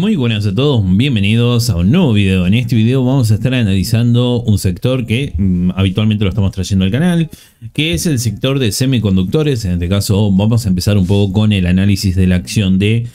Muy buenas a todos, bienvenidos a un nuevo video. En este video vamos a estar analizando un sector que mm, habitualmente lo estamos trayendo al canal, que es el sector de semiconductores. En este caso vamos a empezar un poco con el análisis de la acción de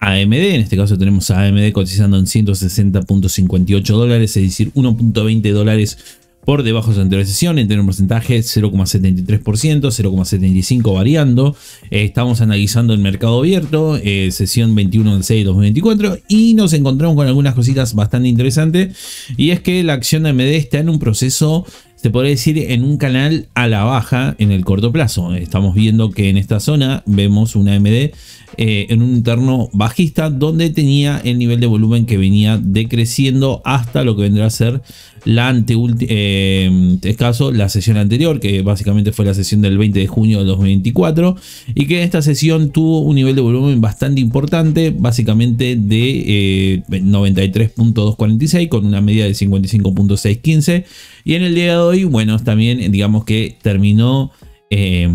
AMD. En este caso tenemos a AMD cotizando en 160.58 dólares, es decir, 1.20 dólares por debajo de su anterior sesión, entre un porcentaje 0,73%, 0,75% variando. Eh, estamos analizando el mercado abierto, eh, sesión 21 del 6 de 2024, y nos encontramos con algunas cositas bastante interesantes. Y es que la acción de AMD está en un proceso se podría decir en un canal a la baja en el corto plazo. Estamos viendo que en esta zona vemos una AMD eh, en un interno bajista donde tenía el nivel de volumen que venía decreciendo hasta lo que vendrá a ser la ante eh, este caso, la sesión anterior, que básicamente fue la sesión del 20 de junio de 2024, y que esta sesión tuvo un nivel de volumen bastante importante, básicamente de 93.246 eh, con una media de 55.615, y en el día de hoy, bueno, también digamos que terminó... Eh,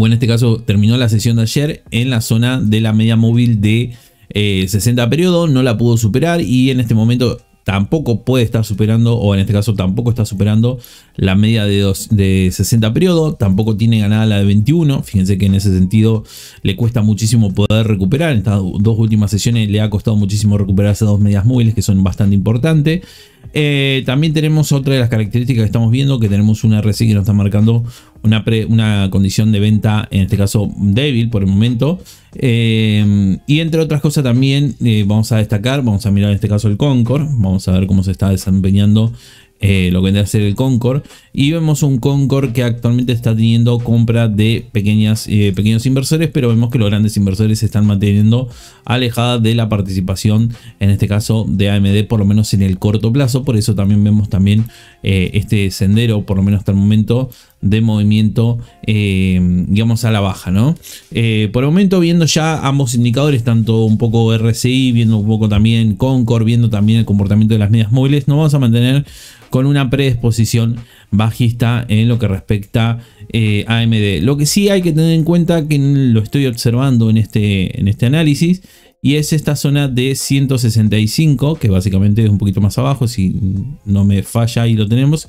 o en este caso terminó la sesión de ayer en la zona de la media móvil de 60 periodo, no la pudo superar y en este momento tampoco puede estar superando, o en este caso tampoco está superando la media de, dos, de 60 periodo, tampoco tiene ganada la de 21, fíjense que en ese sentido le cuesta muchísimo poder recuperar, en estas dos últimas sesiones le ha costado muchísimo recuperarse dos medias móviles que son bastante importantes. Eh, también tenemos otra de las características que estamos viendo, que tenemos una RSI que nos está marcando una, una condición de venta, en este caso débil por el momento. Eh, y entre otras cosas también eh, vamos a destacar, vamos a mirar en este caso el Concord, vamos a ver cómo se está desempeñando eh, lo que vendría a ser el Concord. Y vemos un Concord que actualmente está teniendo compra de pequeñas, eh, pequeños inversores, pero vemos que los grandes inversores se están manteniendo alejadas de la participación, en este caso de AMD, por lo menos en el corto plazo. Por eso también vemos también eh, este sendero, por lo menos hasta el momento, de movimiento, eh, digamos, a la baja, ¿no? Eh, por el momento, viendo ya ambos indicadores, tanto un poco RSI, viendo un poco también Concord, viendo también el comportamiento de las medias móviles, nos vamos a mantener con una predisposición bajista en lo que respecta eh, a AMD. Lo que sí hay que tener en cuenta, que lo estoy observando en este, en este análisis, y es esta zona de 165, que básicamente es un poquito más abajo, si no me falla ahí lo tenemos,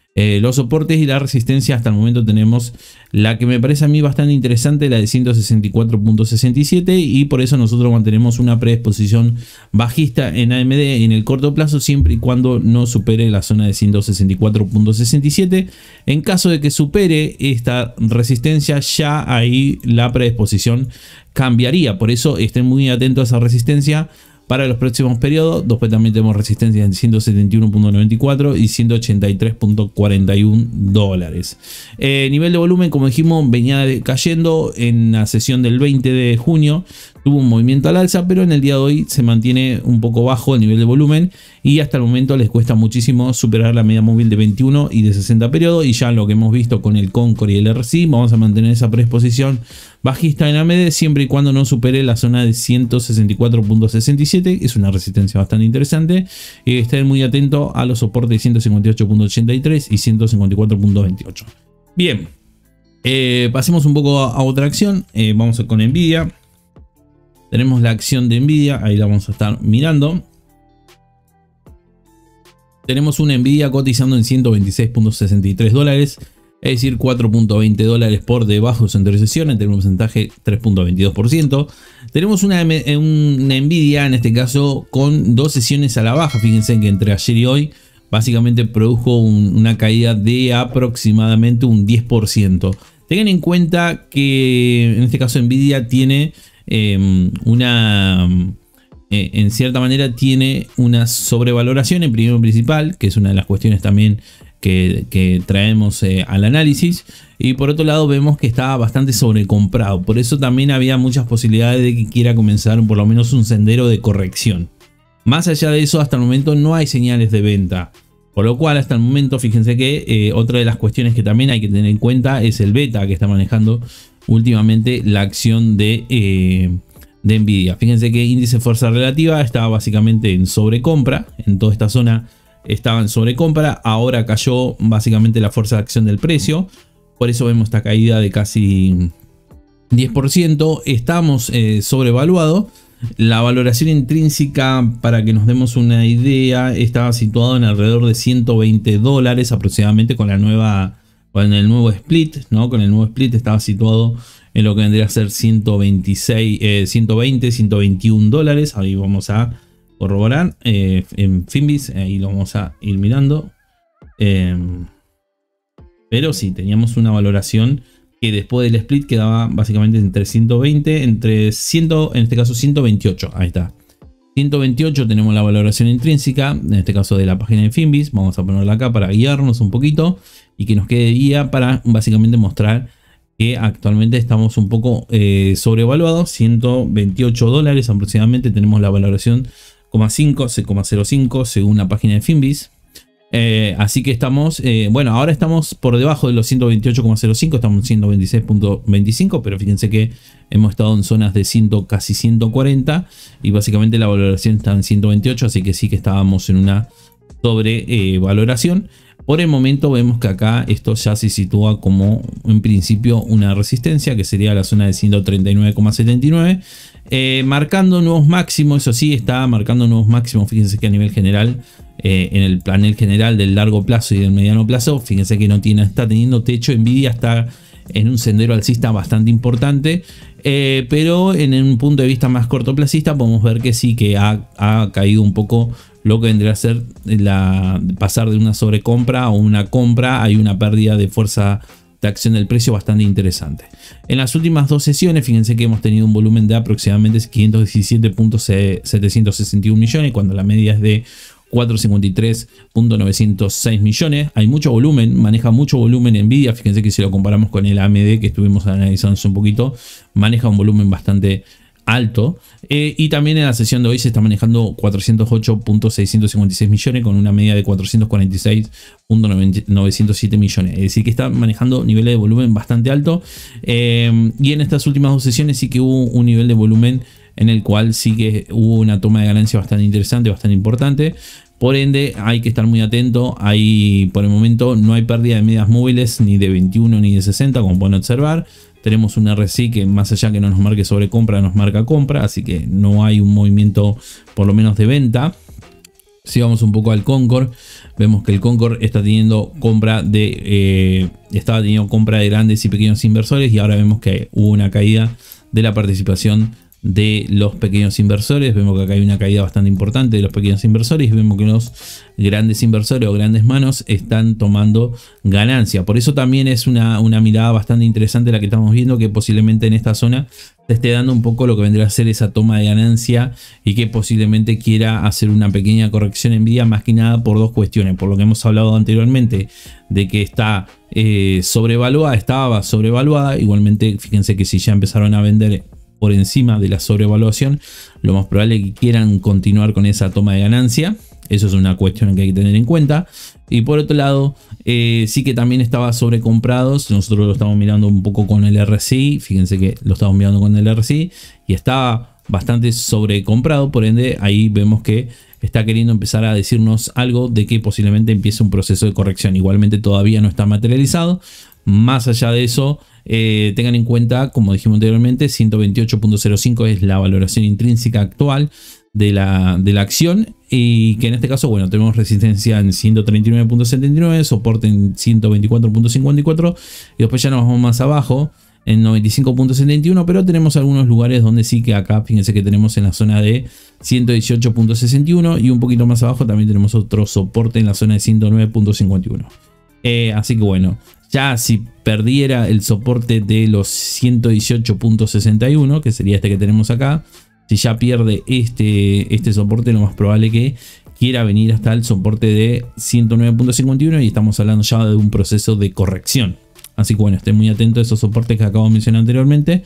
Eh, los soportes y la resistencia hasta el momento tenemos la que me parece a mí bastante interesante, la de 164.67 y por eso nosotros mantenemos una predisposición bajista en AMD en el corto plazo siempre y cuando no supere la zona de 164.67. En caso de que supere esta resistencia ya ahí la predisposición cambiaría, por eso estén muy atentos a esa resistencia para los próximos periodos. Después también tenemos resistencia en 171.94 y 183.41 dólares. Eh, nivel de volumen, como dijimos, venía cayendo en la sesión del 20 de junio tuvo un movimiento al alza, pero en el día de hoy se mantiene un poco bajo el nivel de volumen y hasta el momento les cuesta muchísimo superar la media móvil de 21 y de 60 periodos y ya lo que hemos visto con el Concord y el RC vamos a mantener esa preexposición bajista en la AMD siempre y cuando no supere la zona de 164.67, es una resistencia bastante interesante, y eh, estén muy atento a los soportes de 158.83 y 154.28. Bien. Eh, pasemos un poco a, otra acción. Eh, vamos con Nvidia. Tenemos la acción de Nvidia, ahí la vamos a estar mirando. Tenemos una Nvidia cotizando en 126.63 dólares, es decir, 4.20 dólares por debajo de su sesión. En un porcentaje 3.22%. Tenemos eh, una, Nvidia, en este caso, con dos sesiones a la baja. Fíjense que entre ayer y hoy, básicamente produjo una caída de aproximadamente un 10%. Tengan en cuenta que en este caso Nvidia tiene Em, una... Em, e, en cierta manera tiene una sobrevaloración en primer principal, que es una de las cuestiones también que, traemos eh, al análisis. Y por otro lado vemos que estaba bastante sobrecomprado. Por eso también había muchas posibilidades de que quiera comenzar por lo menos un sendero de corrección. Más allá de eso, hasta el momento no hay señales de venta. Por lo cual, hasta el momento, fíjense que eh, otra de las cuestiones que también hay que tener en cuenta es el beta que está manejando últimamente la acción de, eh, de Nvidia. Fíjense que índice de fuerza relativa estaba básicamente en sobrecompra, en toda esta zona estaba en sobrecompra, ahora cayó básicamente la fuerza de acción del precio, por eso vemos esta caída de casi 10%, estamos eh, sobrevaluado. sobrevaluados. La valoración intrínseca, para que nos demos una idea, estaba situado en alrededor de 120 dólares aproximadamente con la nueva en el nuevo split, ¿no? Con el nuevo split estaba situado en lo que vendría a ser 126, 120, 121 dólares. Ahí vamos a corroborar eh, en Finbis, eh, ahí lo vamos a ir mirando. Em, pero sí, teníamos una valoración que después del split quedaba básicamente entre 120, entre 100, en este caso 128, ahí está. 128 tenemos la valoración intrínseca, en este caso de la página de Finbis. Vamos a ponerla acá para guiarnos un poquito y que nos quede guía para básicamente mostrar que actualmente estamos un poco eh, sobrevaluados. 128 dólares aproximadamente tenemos la valoración 0,5, 0,05 según la página de Finbis. Eh, así que estamos, eh, bueno, ahora estamos por debajo de los 128,05, estamos en 126,25, pero fíjense que hemos estado en zonas de casi 140 y básicamente la valoración está en 128, así que sí que estábamos en una sobrevaloración. Eh, por el momento vemos que acá esto ya se sitúa como en principio una resistencia que sería la zona de 139,79. marcando nuevos máximos, eso sí, está marcando nuevos máximos, fíjense que a nivel general eh, en el panel general del largo plazo y del mediano plazo, fíjense que no tiene, está teniendo techo, Nvidia está en un sendero alcista bastante importante, eh, pero en un punto de vista más cortoplacista podemos ver que sí que ha, caído un poco lo que vendría a ser la, pasar de una sobrecompra a una compra, hay una pérdida de fuerza de acción del precio bastante interesante. En las últimas dos sesiones, fíjense que hemos tenido un volumen de aproximadamente 517.761 millones, cuando la media es de 453.906 millones. Hay mucho volumen, maneja mucho volumen envidia Fíjense que si lo comparamos con el AMD que estuvimos analizando hace un poquito, maneja un volumen bastante alto. Eh, y también en la sesión de hoy se está manejando 408.656 millones con una media de 446.907 millones. Es decir, que está manejando niveles de volumen bastante alto. Eh, y en estas últimas dos sesiones sí que hubo un nivel de volumen en el cual sí que hubo una toma de ganancia bastante interesante, bastante importante. Por ende, hay que estar muy atento. Ahí por el momento no hay pérdida de medias móviles ni de 21 ni de 60, como pueden observar. Tenemos un RSI que más allá que no nos marque sobre compra, nos marca compra, así que no hay un movimiento por lo menos de venta. Si vamos un poco al Concord, vemos que el Concord está teniendo compra de. Eh, estaba teniendo compra de grandes y pequeños inversores. Y ahora vemos que hubo una caída de la participación de los pequeños inversores. Vemos que acá hay una caída bastante importante de los pequeños inversores vemos que los grandes inversores o grandes manos están tomando ganancia. Por eso también es una, una mirada bastante interesante la que estamos viendo que posiblemente en esta zona te esté dando un poco lo que vendría a ser esa toma de ganancia y que posiblemente quiera hacer una pequeña corrección en vía más que nada por dos cuestiones. Por lo que hemos hablado anteriormente de que está eh, sobrevaluada, estaba sobrevaluada. Igualmente, fíjense que si ya empezaron a vender por encima de la sobrevaluación, lo más probable es que quieran continuar con esa toma de ganancia. Eso es una cuestión que hay que tener en cuenta. Y por otro lado, eh, sí que también estaba sobrecomprados. Nosotros lo estamos mirando un poco con el RSI. Fíjense que lo estamos mirando con el RSI. Y estaba bastante sobrecomprado. Por ende, ahí vemos que está queriendo empezar a decirnos algo de que posiblemente empiece un proceso de corrección. Igualmente todavía no está materializado. Más allá de eso, eh, tengan en cuenta, como dijimos anteriormente, 128.05 es la valoración intrínseca actual de la, de la acción y que en este caso, bueno, tenemos resistencia en 139.79, soporte en 124.54 y después ya nos vamos más abajo en 95.71, pero tenemos algunos lugares donde sí que acá, fíjense que tenemos en la zona de 118.61 y un poquito más abajo también tenemos otro soporte en la zona de 109.51. Eh, así que bueno, ya si perdiera el soporte de los 118.61, que sería este que tenemos acá, si ya pierde este, este soporte, lo más probable que quiera venir hasta el soporte de 109.51 y estamos hablando ya de un proceso de corrección. Así que bueno, estén muy atentos a esos soportes que acabo de mencionar anteriormente.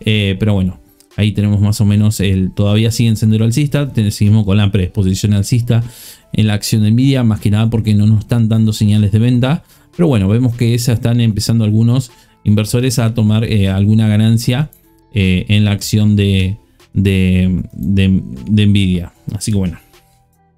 Eh, pero bueno, ahí tenemos más o menos el todavía sigue en sendero alcista. Seguimos con la predisposición alcista en la acción de Nvidia, más que nada porque no nos están dando señales de venta. Pero bueno, vemos que ya están empezando algunos inversores a tomar eh, alguna ganancia eh, en la acción de, de, de, Nvidia. Así que bueno,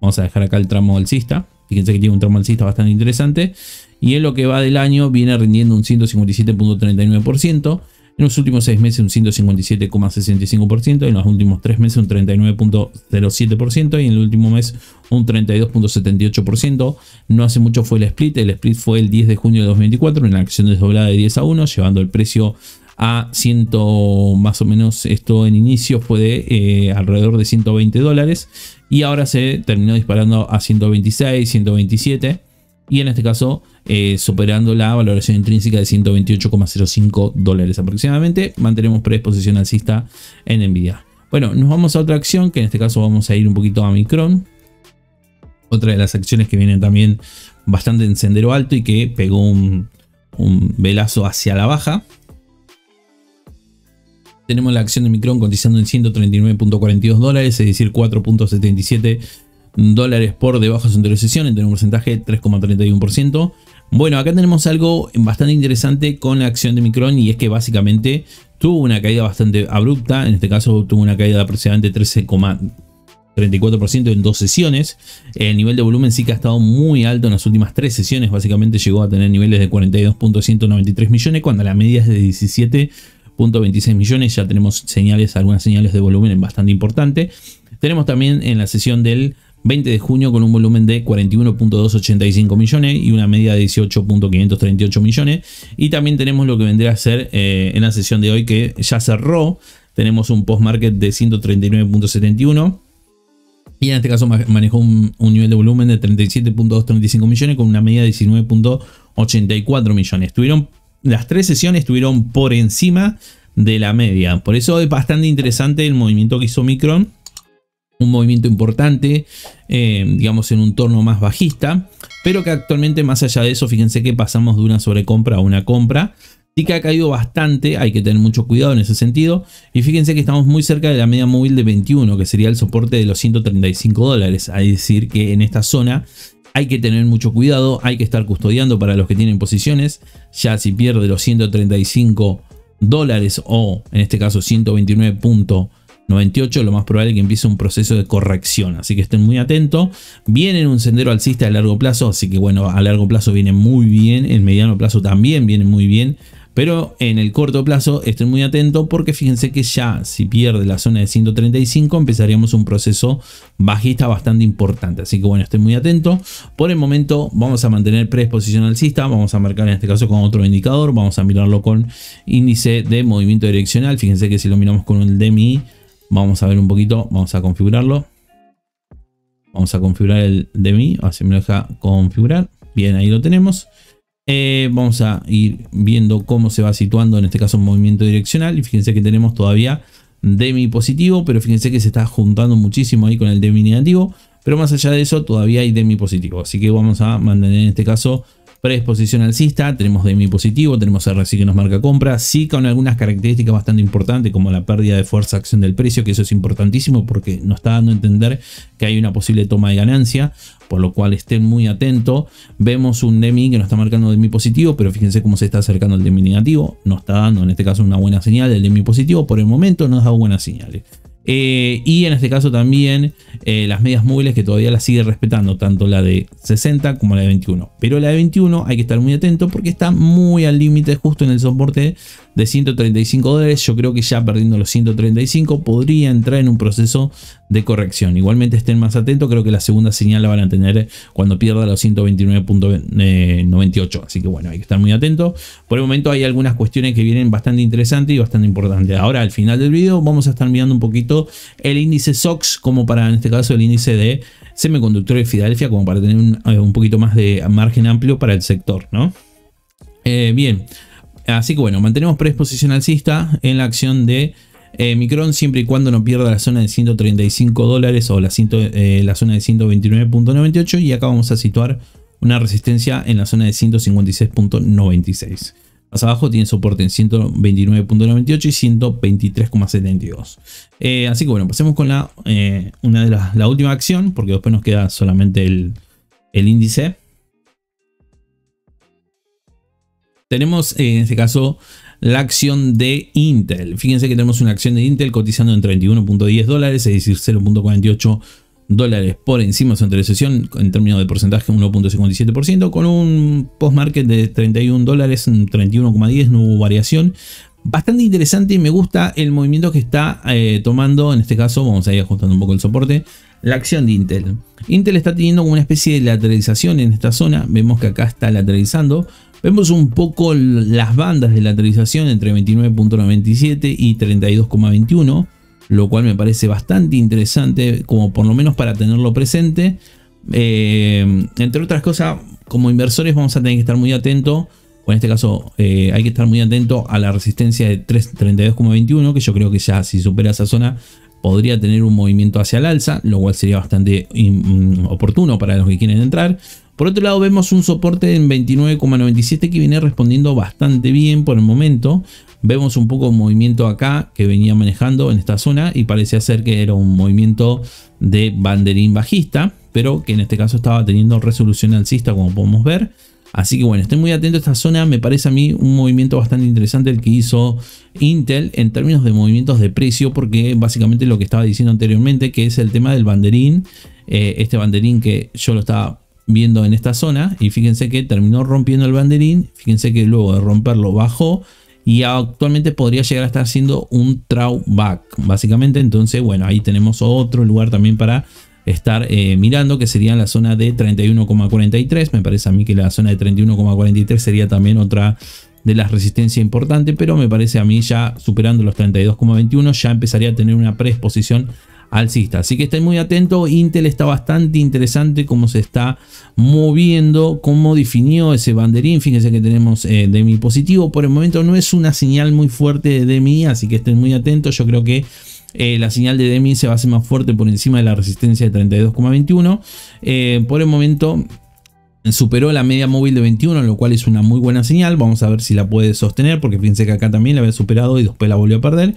vamos a dejar acá el tramo alcista. Fíjense que tiene un tramo alcista bastante interesante. Y en lo que va del año viene rindiendo un 157.39%. En los últimos 6 meses un 157,65%, en los últimos 3 meses un 39,07% y en el último mes un 32,78%. No hace mucho fue el split, el split fue el 10 de junio de 2024, la acción desdoblada de 10 a 1, llevando el precio a 100 más o menos esto en inicio fue de eh, alrededor de 120 dólares y ahora se terminó disparando a 126 127 y en este caso eh, superando la valoración intrínseca de 128,05 dólares aproximadamente. Mantenemos predisposición alcista en Nvidia. Bueno, nos vamos a otra acción que en este caso vamos a ir un poquito a Micron. Otra de las acciones que vienen también bastante en sendero alto y que pegó un, un velazo hacia la baja. Tenemos la acción de Micron cotizando en 139.42 dólares, es decir, 4.77 dólares por debajo de su sesión entre un porcentaje de 3,31%. Bueno, acá tenemos algo bastante interesante con la acción de Micron y es que básicamente tuvo una caída bastante abrupta, en este caso tuvo una caída de aproximadamente 13,34% en dos sesiones. El nivel de volumen sí que ha estado muy alto en las últimas tres sesiones, básicamente llegó a tener niveles de 42.193 millones cuando la media es de 17.26 millones, ya tenemos señales, algunas señales de volumen bastante importante. Tenemos también en la sesión del 20 de junio con un volumen de 41.285 millones y una media de 18.538 millones. Y también tenemos lo que vendría a ser eh, en la sesión de hoy que ya cerró. Tenemos un post-market de 139.71. Y en este caso manejó un, nivel de volumen de 37.235 millones con una media de 19.84 millones. las tres sesiones estuvieron por encima de la media. Por eso es bastante interesante el movimiento que hizo Micron un movimiento importante, eh, digamos en un torno más bajista, pero que actualmente más allá de eso, fíjense que pasamos de una sobrecompra a una compra, sí que ha caído bastante, hay que tener mucho cuidado en ese sentido, y fíjense que estamos muy cerca de la media móvil de 21, que sería el soporte de los 135 dólares, es decir que en esta zona hay que tener mucho cuidado, hay que estar custodiando para los que tienen posiciones, ya si pierde los 135 dólares o en este caso 129 98, lo más probable es que empiece un proceso de corrección. Así que estén muy atentos. Viene un sendero alcista a largo plazo, así que bueno, a largo plazo viene muy bien, en mediano plazo también viene muy bien. Pero en el corto plazo estén muy atentos porque fíjense que ya si pierde la zona de 135 empezaríamos un proceso bajista bastante importante. Así que bueno, estén muy atentos. Por el momento vamos a mantener predisposición alcista. Vamos a marcar en este caso con otro indicador. Vamos a mirarlo con índice de movimiento direccional. Fíjense que si lo miramos con el DMI Vamos a ver un poquito, vamos a configurarlo. Vamos a configurar el de mí, así me deja configurar. Bien, ahí lo tenemos. Eh, vamos a ir viendo cómo se va situando, en este caso, un movimiento direccional. Y fíjense que tenemos todavía demi positivo, pero fíjense que se está juntando muchísimo ahí con el demi negativo. Pero más allá de eso, todavía hay demi positivo. Así que vamos a mantener en este caso predisposición alcista, tenemos demi positivo, tenemos RSI que nos marca compra, sí con algunas características bastante importantes como la pérdida de fuerza acción del precio, que eso es importantísimo porque nos está dando a entender que hay una posible toma de ganancia, por lo cual estén muy atentos. Vemos un demi que nos está marcando demi positivo, pero fíjense cómo se está acercando el demi negativo, nos está dando en este caso una buena señal, el demi positivo por el momento nos da buenas señales. Eh, y en este caso también eh, las medias móviles que todavía las sigue respetando, tanto la de 60 como la de 21. Pero la de 21 hay que estar muy atento porque está muy al límite justo en el soporte de 135 dólares, yo creo que ya perdiendo los 135 podría entrar en un proceso de corrección. Igualmente estén más atentos, creo que la segunda señal la van a tener cuando pierda los 129.98. Así que bueno, hay que estar muy atentos. Por el momento hay algunas cuestiones que vienen bastante interesantes y bastante importantes. Ahora al final del video vamos a estar mirando un poquito el índice SOX como para en este caso el índice de semiconductor de Filadelfia como para tener eh, un, poquito más de margen amplio para el sector, ¿no? Eh, bien, Así que bueno, mantenemos predisposición alcista en la acción de eh, Micron siempre y cuando no pierda la zona de 135 dólares o la, eh, zona de 129.98 y acá vamos a situar una resistencia en la zona de 156.96. Más abajo tiene soporte en 129.98 y 123.72. Eh, así que bueno, pasemos con la, una de la última acción porque después nos queda solamente el índice. Tenemos eh, en este caso la acción de Intel. Fíjense que tenemos una acción de Intel cotizando en 31.10 dólares, es decir, 0.48 dólares por encima de su en términos de porcentaje 1.57%, con un post-market de 31 dólares, 31,10, no hubo variación. Bastante interesante y me gusta el movimiento que está eh, tomando, en este caso, vamos a ir ajustando un poco el soporte, la acción de Intel. Intel está teniendo una especie de lateralización en esta zona, vemos que acá está lateralizando, Vemos un poco las bandas de lateralización entre 29.97 y 32.21, lo cual me parece bastante interesante, como por lo menos para tenerlo presente. Eh, entre otras cosas, como inversores vamos a tener que estar muy atentos, o en este caso eh, hay que estar muy atento a la resistencia de 32.21, que yo creo que ya si supera esa zona podría tener un movimiento hacia el alza, lo cual sería bastante mm, oportuno para los que quieren entrar. Por otro lado vemos un soporte en 29,97 que viene respondiendo bastante bien por el momento. Vemos un poco de movimiento acá que venía manejando en esta zona y parecía ser que era un movimiento de banderín bajista, pero que en este caso estaba teniendo resolución alcista como podemos ver. Así que bueno, estén muy atentos a esta zona. Me parece a mí un movimiento bastante interesante el que hizo Intel en términos de movimientos de precio, porque básicamente lo que estaba diciendo anteriormente, que es el tema del banderín, eh, este banderín que yo lo estaba viendo en esta zona y fíjense que terminó rompiendo el banderín, fíjense que luego de romperlo bajó y actualmente podría llegar a estar haciendo un back básicamente entonces bueno ahí tenemos otro lugar también para estar eh, mirando que sería la zona de 31,43 me parece a mí que la zona de 31,43 sería también otra de las resistencias importantes pero me parece a mí ya superando los 32,21 ya empezaría a tener una predisposición alcista. Así que estén muy atentos, Intel está bastante interesante cómo se está moviendo, cómo definió ese banderín, fíjense que tenemos eh, DEMI positivo, por el momento no es una señal muy fuerte de DEMI, así que estén muy atentos, yo creo que... Eh, la señal de DEMI se va a hacer más fuerte por encima de la resistencia de 32,21. Eh, por el momento superó la media móvil de 21, lo cual es una muy buena señal. Vamos a ver si la puede sostener, porque fíjense que acá también la había superado y después la volvió a perder.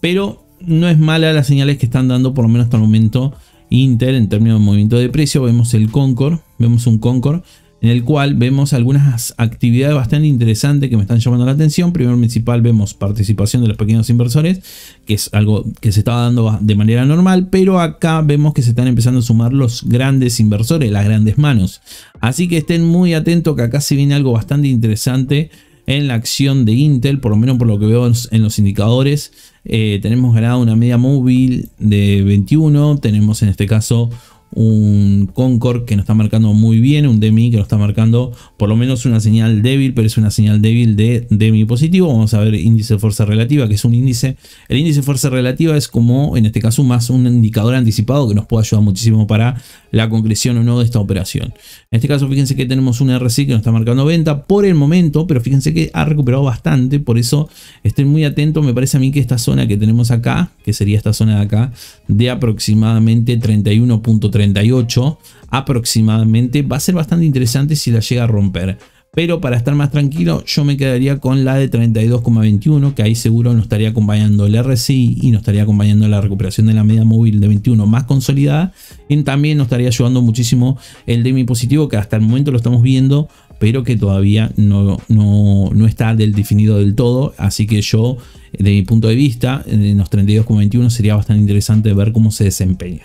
Pero no es mala las señales que están dando, por lo menos hasta el momento, Intel en términos de movimiento de precio. Vemos el Concord, vemos un Concord en el cual vemos algunas actividades bastante interesantes que me están llamando la atención. Primero principal vemos participación de los pequeños inversores, que es algo que se estaba dando de manera normal, pero acá vemos que se están empezando a sumar los grandes inversores, las grandes manos. Así que estén muy atentos que acá se viene algo bastante interesante en la acción de Intel, por lo menos por lo que veo en los indicadores. Eh, tenemos ganado una media móvil de 21, tenemos en este caso un Concord que nos está marcando muy bien, un demi que nos está marcando por lo menos una señal débil, pero es una señal débil de demi positivo. Vamos a ver índice de fuerza relativa, que es un índice. El índice de fuerza relativa es como, en este caso, más un indicador anticipado que nos puede ayudar muchísimo para la concreción o no de esta operación. En este caso, fíjense que tenemos un RSI que nos está marcando venta por el momento, pero fíjense que ha recuperado bastante, por eso estén muy atentos. Me parece a mí que esta zona que tenemos acá, que sería esta zona de acá, de aproximadamente 31.3 38 aproximadamente. Va a ser bastante interesante si la llega a romper. Pero para estar más tranquilo, yo me quedaría con la de 32,21, que ahí seguro nos estaría acompañando el rc y nos estaría acompañando la recuperación de la media móvil de 21 más consolidada. Y también nos estaría ayudando muchísimo el demi positivo, que hasta el momento lo estamos viendo, pero que todavía no, no, no está del definido del todo. Así que yo, de mi punto de vista, en los 32,21 sería bastante interesante ver cómo se desempeña.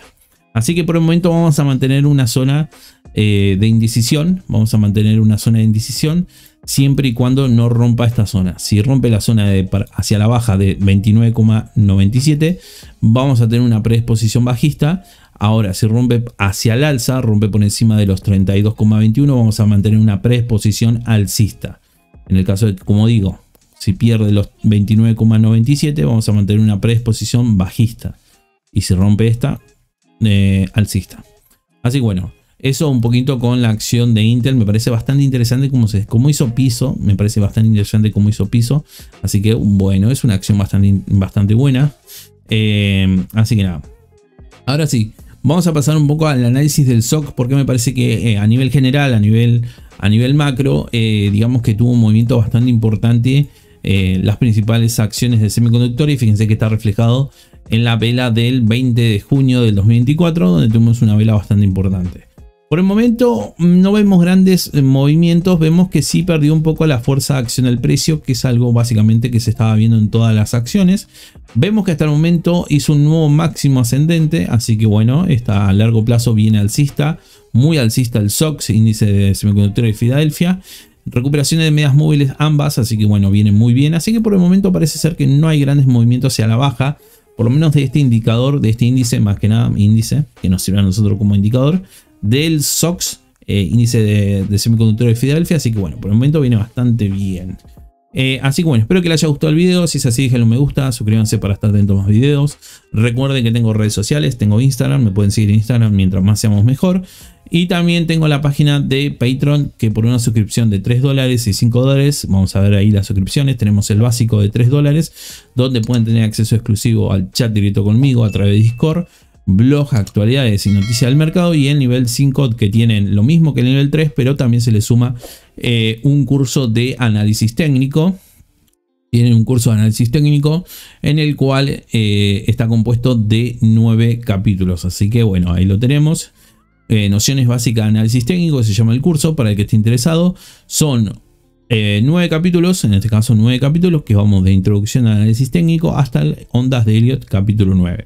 Así que por el momento vamos a mantener una zona eh, de indecisión. Vamos a mantener una zona de indecisión siempre y cuando no rompa esta zona. Si rompe la zona hacia la baja de 29,97, vamos a tener una predisposición bajista. Ahora, si rompe hacia el alza, rompe por encima de los 32,21, vamos a mantener una predisposición alcista. En el caso de, como digo, si pierde los 29,97, vamos a mantener una predisposición bajista. Y si rompe esta, alcista. Así que bueno, eso un poquito con la acción de Intel. Me parece bastante interesante como se, cómo hizo piso. Me parece bastante interesante como hizo piso. Así que bueno, es una acción bastante, bastante buena. Em, así que nada. Ahora sí, vamos a pasar un poco al análisis del SOC. Porque me parece que eh, a nivel general, a nivel, a nivel macro, eh, digamos que tuvo un movimiento bastante importante. Eh, las principales acciones de semiconductor y fíjense que está reflejado en la vela del 20 de junio del 2024, donde tuvimos una vela bastante importante. Por el momento no vemos grandes eh, movimientos, vemos que sí perdió un poco la fuerza de acción al precio, que es algo básicamente que se estaba viendo en todas las acciones. Vemos que hasta el momento hizo un nuevo máximo ascendente, así que bueno, está a largo plazo bien alcista, muy alcista el SOX, índice de semiconductor de Filadelfia. Recuperaciones de medias móviles ambas, así que bueno, viene muy bien. Así que por el momento parece ser que no hay grandes movimientos hacia la baja por lo menos de este indicador, de este índice, más que nada índice, que nos sirve a nosotros como indicador, del SOX, eh, índice de, semiconductor semiconductores de Filadelfia. Así que bueno, por el momento viene bastante bien. Eh, así que bueno, espero que les haya gustado el video. Si es así, déjenle un me gusta, suscríbanse para estar dentro a más videos. Recuerden que tengo redes sociales, tengo Instagram, me pueden seguir en Instagram, mientras más seamos mejor. Y también tengo la página de Patreon, que por una suscripción de 3 dólares y 5 dólares, vamos a ver ahí las suscripciones, tenemos el básico de 3 dólares, donde pueden tener acceso exclusivo al chat directo conmigo a través de Discord blog, actualidades y noticias del mercado. Y el nivel 5 que tienen lo mismo que el nivel 3, pero también se le suma eh, un curso de análisis técnico. Tienen un curso de análisis técnico en el cual eh, está compuesto de 9 capítulos. Así que bueno, ahí lo tenemos. Eh, nociones básicas de análisis técnico, se llama el curso, para el que esté interesado. Son nueve capítulos, en este caso nueve capítulos, que vamos de introducción a análisis técnico hasta el Ondas de Elliot capítulo 9.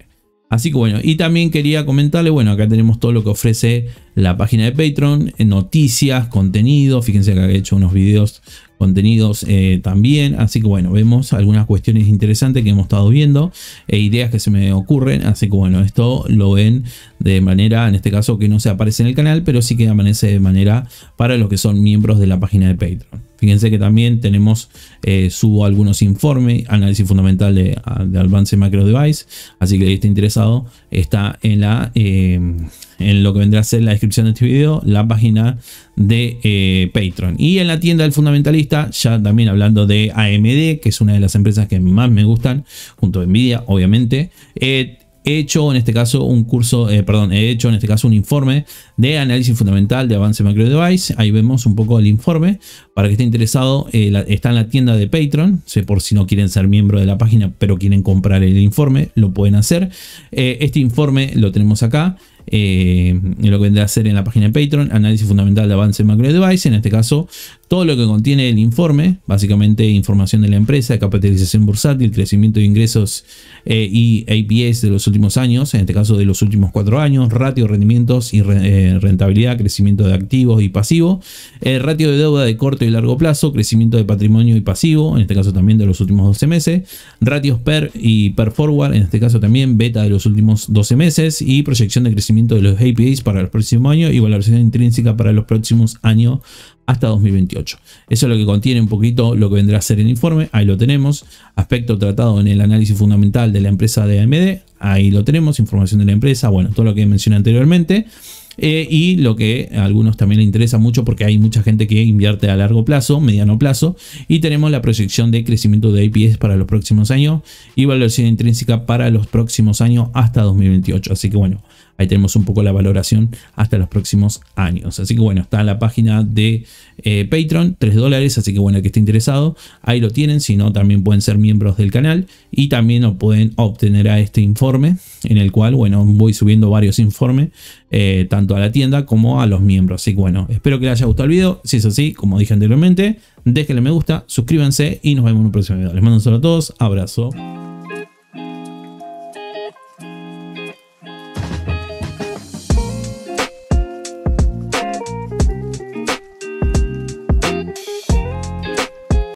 Así que bueno, y también quería comentarle, bueno, acá tenemos todo lo que ofrece la página de Patreon, eh, noticias, contenido, fíjense que he hecho unos videos contenidos eh, también. Así que bueno, vemos algunas cuestiones interesantes que hemos estado viendo e ideas que se me ocurren. Así que bueno, esto lo ven de manera, en este caso, que no se aparece en el canal, pero sí que amanece de manera para los que son miembros de la página de Patreon. Fíjense que también tenemos, eh, subo algunos informes, análisis fundamental de, de, Macro Device, así que si está interesado, está en la... Eh, en lo que vendrá a ser la descripción de este video, la página de eh, Patreon. Y en la tienda del fundamentalista, ya también hablando de AMD, que es una de las empresas que más me gustan, junto a Nvidia, obviamente. he hecho en este caso un curso, eh, perdón, he hecho en este caso un informe de análisis fundamental de avance macro device. Ahí vemos un poco el informe. Para que esté interesado, eh, está en la tienda de Patreon. Sé por si no quieren ser miembro de la página, pero quieren comprar el informe, lo pueden hacer. este informe lo tenemos acá. Eh, lo que vendrá a ser en la página de Patreon, análisis fundamental de avance macro device, en este caso todo lo que contiene el informe, básicamente información de la empresa, capitalización bursátil, crecimiento de ingresos eh, y APS de los últimos años, en este caso de los últimos cuatro años, ratio, rendimientos y eh, rentabilidad, crecimiento de activos y pasivos, eh, ratio de deuda de corto y largo plazo, crecimiento de patrimonio y pasivo, en este caso también de los últimos 12 meses, ratios per y per forward, en este caso también beta de los últimos 12 meses y proyección de crecimiento de los APIs para el próximo año y valoración intrínseca para los próximos años hasta 2028. Eso es lo que contiene un poquito lo que vendrá a ser el informe, ahí lo tenemos. Aspecto tratado en el análisis fundamental de la empresa de AMD, ahí lo tenemos, información de la empresa, bueno, todo lo que mencioné anteriormente. Eh, y lo que a algunos también le interesa mucho porque hay mucha gente que invierte a largo plazo, mediano plazo, y tenemos la proyección de crecimiento de IPS para los próximos años y valoración intrínseca para los próximos años hasta 2028. Así que bueno, tenemos un poco la valoración hasta los próximos años. Así que bueno, está la página de eh, Patreon, 3 dólares. Así que bueno, el que esté interesado, ahí lo tienen. Si no, también pueden ser miembros del canal y también lo pueden obtener a este informe en el cual, bueno, voy subiendo varios informes eh, tanto a la tienda como a los miembros. Así que bueno, espero que les haya gustado el vídeo Si es así, como dije anteriormente, déjenle me gusta, suscríbanse y nos vemos en un próximo video. Les mando un saludo a todos, abrazo.